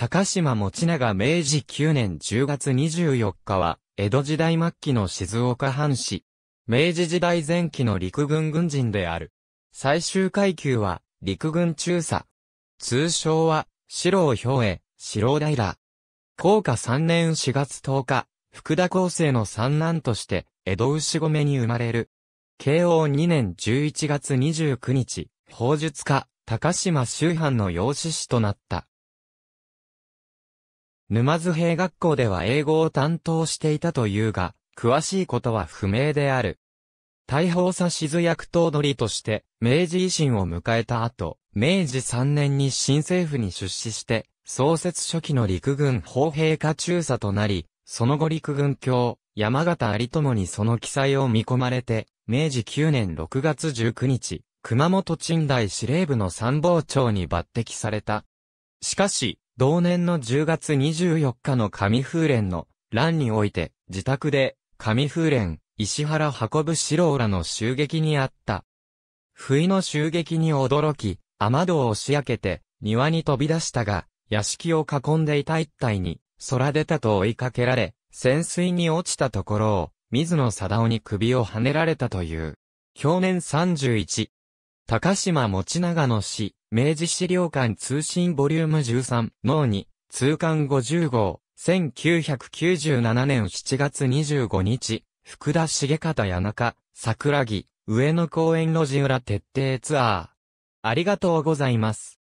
高島持長明治9年10月24日は、江戸時代末期の静岡藩士。明治時代前期の陸軍軍人である。最終階級は、陸軍中佐。通称は、四郎兵衛、四郎平。高下3年4月10日、福田厚生の三男として、江戸牛込に生まれる。慶応2年11月29日、法術家、高島周藩の養子師となった。沼津兵学校では英語を担当していたというが、詳しいことは不明である。大砲差し図役頭取として、明治維新を迎えた後、明治3年に新政府に出資して、創設初期の陸軍砲兵課中佐となり、その後陸軍教、山形有友にその記載を見込まれて、明治9年6月19日、熊本鎮代司令部の参謀長に抜擢された。しかし、同年の10月24日の上風連の乱において、自宅で、上風連、石原運ぶ四郎らの襲撃にあった。不意の襲撃に驚き、雨戸を押し開けて、庭に飛び出したが、屋敷を囲んでいた一体に、空出たと追いかけられ、潜水に落ちたところを、水野貞夫に首をはねられたという。去年31。高島持長の死。明治資料館通信ボリューム13、脳に、通関50号、1997年7月25日、福田茂方谷中、桜木、上野公園路地裏徹底ツアー。ありがとうございます。